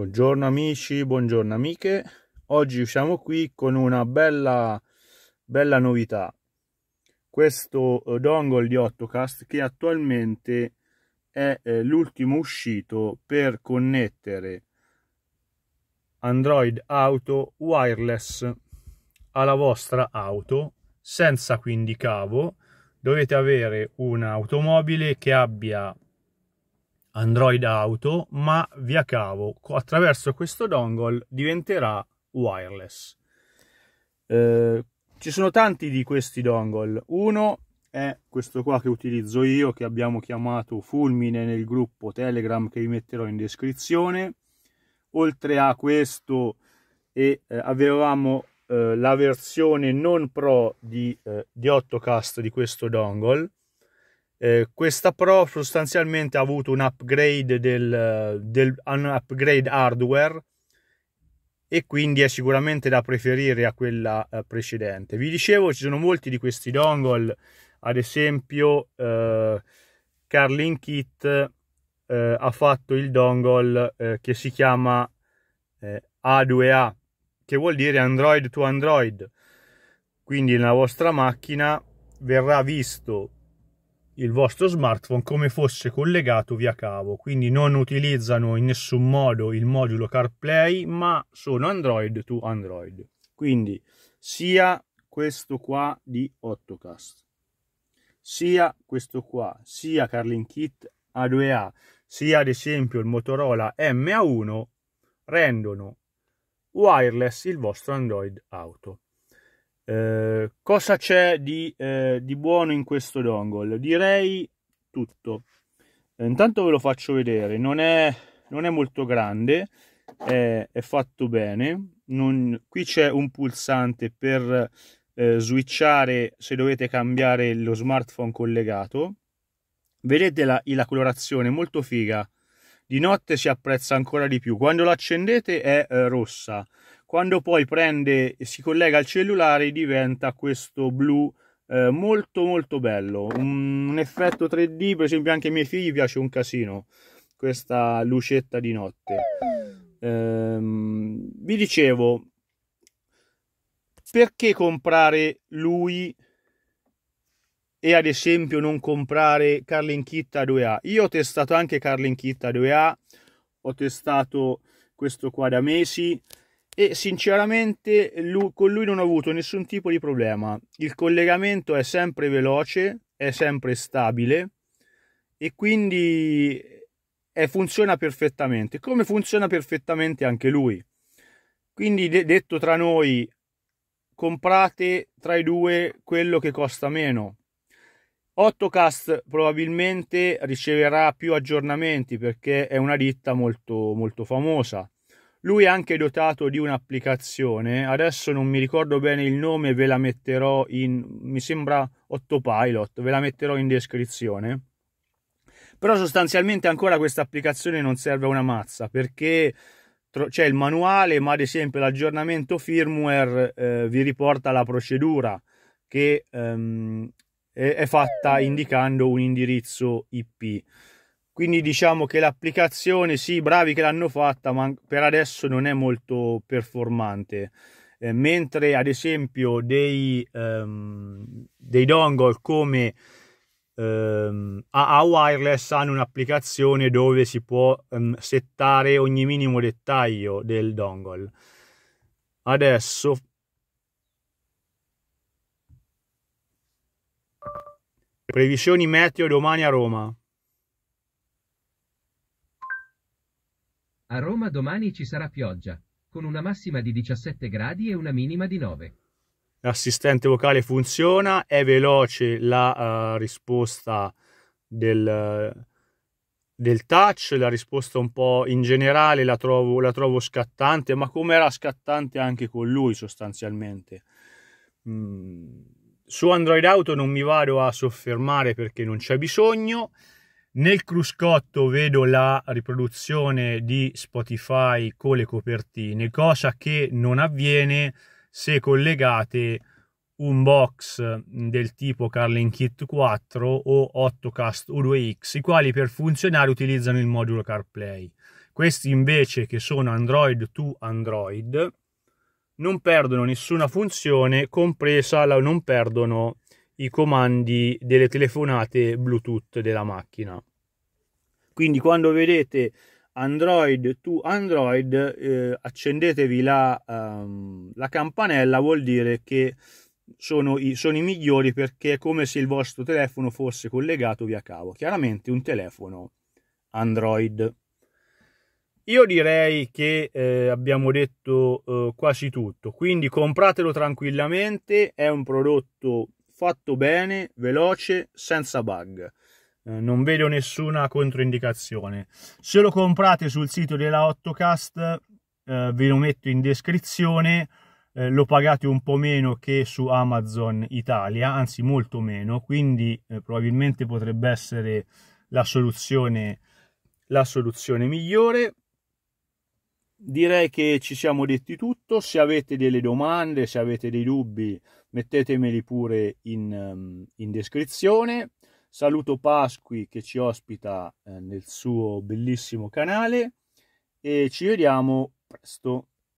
Buongiorno amici, buongiorno amiche. Oggi siamo qui con una bella, bella novità. Questo eh, dongle di Ottocast che attualmente è eh, l'ultimo uscito per connettere Android Auto wireless alla vostra auto senza quindi cavo. Dovete avere un'automobile che abbia Android Auto, ma via cavo, attraverso questo dongle diventerà wireless. Eh, ci sono tanti di questi dongle. Uno è questo qua che utilizzo io, che abbiamo chiamato Fulmine nel gruppo Telegram che vi metterò in descrizione. Oltre a questo, e, eh, avevamo eh, la versione non pro di, eh, di Autocast di questo dongle eh, questa Pro sostanzialmente ha avuto un upgrade, del, del, un upgrade hardware e quindi è sicuramente da preferire a quella eh, precedente. Vi dicevo, ci sono molti di questi dongle, ad esempio eh, Carlin Kit eh, ha fatto il dongle eh, che si chiama A2A, eh, che vuol dire Android to Android. Quindi nella vostra macchina verrà visto il vostro smartphone come fosse collegato via cavo, quindi non utilizzano in nessun modo il modulo CarPlay, ma sono Android to Android. Quindi sia questo qua di Ottocast, sia questo qua, sia carling Kit A2A, sia ad esempio il Motorola MA1 rendono wireless il vostro Android Auto. Eh, cosa c'è di, eh, di, buono in questo dongle? Direi tutto. Eh, intanto ve lo faccio vedere, non è, non è molto grande, è, è fatto bene. Non, qui c'è un pulsante per eh, switchare se dovete cambiare lo smartphone collegato. Vedete la, la colorazione molto figa. Di notte si apprezza ancora di più. Quando l'accendete è rossa quando poi prende e si collega al cellulare diventa questo blu eh, molto molto bello. Un, un, effetto 3D, per esempio anche ai miei figli piace un casino questa lucetta di notte. Ehm, vi dicevo, perché comprare lui e ad esempio non comprare Carlin Kitta 2A. Io ho testato anche Carlin Kitta 2A, ho testato questo qua da mesi e sinceramente lui, con lui non ho avuto nessun tipo di problema. Il collegamento è sempre veloce, è sempre stabile e quindi è, eh, funziona perfettamente, come funziona perfettamente anche lui. Quindi de- detto tra noi, comprate tra i due quello che costa meno. Ottocast probabilmente riceverà più aggiornamenti perché è una ditta molto, molto famosa lui è anche dotato di un'applicazione, adesso non mi ricordo bene il nome, ve la metterò in, mi sembra Autopilot, ve la metterò in descrizione. Però sostanzialmente ancora questa applicazione non serve a una mazza perché c'è il manuale, ma ad esempio l'aggiornamento firmware eh, vi riporta la procedura che ehm, è, è fatta indicando un indirizzo IP quindi diciamo che l'applicazione sì bravi che l'hanno fatta ma per adesso non è molto performante eh, mentre ad esempio dei, um, dei dongle come um, ehm, AA Wireless hanno un'applicazione dove si può um, settare ogni minimo dettaglio del dongle adesso previsioni meteo domani a Roma A Roma domani ci sarà pioggia, con una massima di 17 gradi e una minima di 9. L'assistente vocale funziona, è veloce la uh, risposta del, del, touch, la risposta un po' in generale la trovo, la trovo scattante, ma come era scattante anche con lui sostanzialmente. Mm. Su Android Auto non mi vado a soffermare perché non c'è bisogno. Nel cruscotto vedo la riproduzione di Spotify con le copertine, cosa che non avviene se collegate un box del tipo Carlin Kit 4 o 8 u U2X, i quali per funzionare utilizzano il modulo CarPlay. Questi invece che sono Android to Android non perdono nessuna funzione, compresa la non perdono i comandi delle telefonate Bluetooth della macchina. Quindi quando vedete Android to Android eh, accendetevi la, um, la, campanella, vuol dire che sono i, sono i migliori perché è come se il vostro telefono fosse collegato via cavo. Chiaramente un telefono Android. Io direi che eh, abbiamo detto eh, quasi tutto, quindi compratelo tranquillamente, è un prodotto fatto bene, veloce, senza bug. Eh, non vedo nessuna controindicazione. Se lo comprate sul sito della Ottocast, eh, ve lo metto in descrizione. Eh, lo pagate un po' meno che su Amazon Italia, anzi molto meno, quindi eh, probabilmente potrebbe essere la soluzione, la soluzione migliore. Direi che ci siamo detti tutto, se avete delle domande, se avete dei dubbi mettetemeli pure in, ehm, in descrizione. Saluto Pasqui che ci ospita eh, nel suo bellissimo canale e ci vediamo presto.